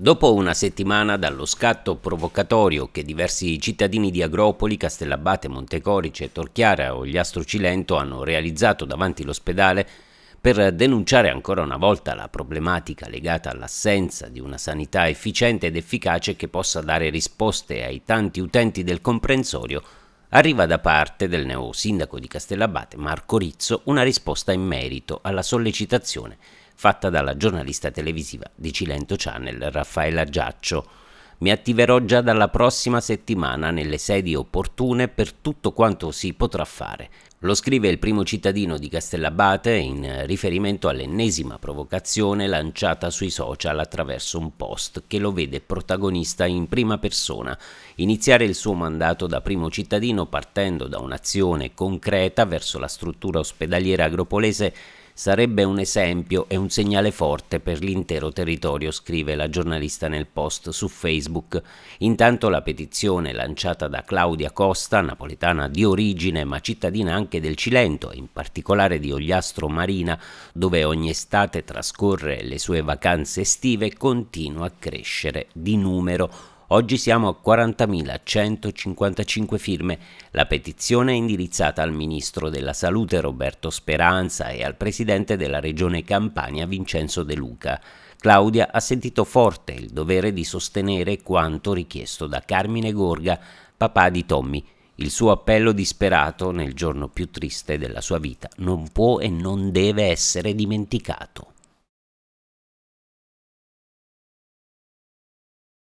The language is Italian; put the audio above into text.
Dopo una settimana dallo scatto provocatorio che diversi cittadini di Agropoli, Castellabate, Montecorice, Torchiara o Gliastro Cilento hanno realizzato davanti l'ospedale per denunciare ancora una volta la problematica legata all'assenza di una sanità efficiente ed efficace che possa dare risposte ai tanti utenti del comprensorio, arriva da parte del neo sindaco di Castellabate Marco Rizzo una risposta in merito alla sollecitazione fatta dalla giornalista televisiva di Cilento Channel Raffaella Giaccio. Mi attiverò già dalla prossima settimana nelle sedi opportune per tutto quanto si potrà fare. Lo scrive il primo cittadino di Castellabate in riferimento all'ennesima provocazione lanciata sui social attraverso un post che lo vede protagonista in prima persona, iniziare il suo mandato da primo cittadino partendo da un'azione concreta verso la struttura ospedaliera agropolese sarebbe un esempio e un segnale forte per l'intero territorio, scrive la giornalista nel post su Facebook. Intanto la petizione lanciata da Claudia Costa, napoletana di origine ma cittadina anche del Cilento, in particolare di Ogliastro Marina, dove ogni estate trascorre le sue vacanze estive, continua a crescere di numero. Oggi siamo a 40.155 firme. La petizione è indirizzata al ministro della Salute Roberto Speranza e al presidente della regione Campania Vincenzo De Luca. Claudia ha sentito forte il dovere di sostenere quanto richiesto da Carmine Gorga, papà di Tommy. Il suo appello disperato nel giorno più triste della sua vita non può e non deve essere dimenticato.